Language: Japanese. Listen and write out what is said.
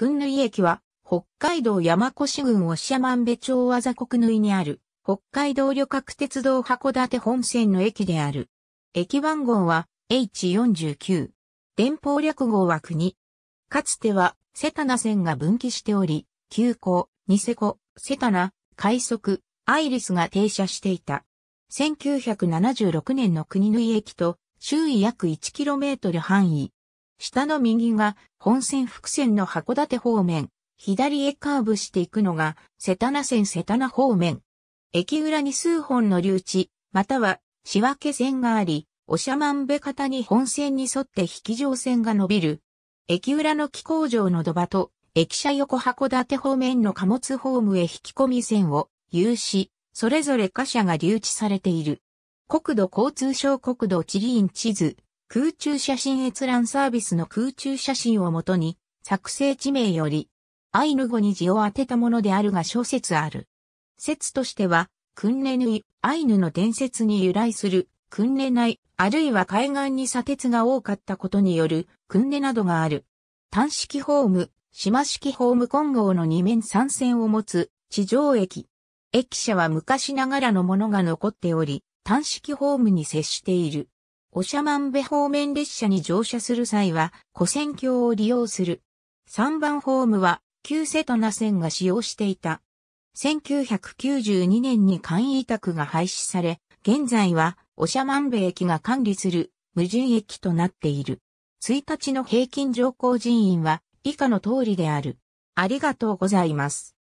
国縫駅は、北海道山古志郡押山部町和座国縫いにある、北海道旅客鉄道函館本線の駅である。駅番号は H49。電報略号は国。かつては、セタナ線が分岐しており、急行、ニセコ、セタナ、快速、アイリスが停車していた。1976年の国縫駅と周囲約 1km 範囲、下の右が本線伏線の函館方面、左へカーブしていくのが瀬田名線瀬田名方面。駅裏に数本の留置、または仕分け線があり、おしゃまんべ方に本線に沿って引き上線が伸びる。駅裏の気工場の土場と、駅舎横函館方面の貨物ホームへ引き込み線を有し、それぞれ貨車が留置されている。国土交通省国土地理院地図、空中写真閲覧サービスの空中写真をもとに、作成地名より、アイヌ語に字を当てたものであるが小説ある。説としては、クンネヌイ、アイヌの伝説に由来する、クンネナイ、あるいは海岸に砂鉄が多かったことによる、クンネなどがある。単式ホーム、島式ホーム混合の二面三線を持つ、地上駅。駅舎は昔ながらのものが残っており、単式ホームに接している。まんべ方面列車に乗車する際は、古戦橋を利用する。3番ホームは、旧瀬戸那線が使用していた。1992年に簡易委託が廃止され、現在は、まんべ駅が管理する無人駅となっている。1日の平均乗降人員は以下の通りである。ありがとうございます。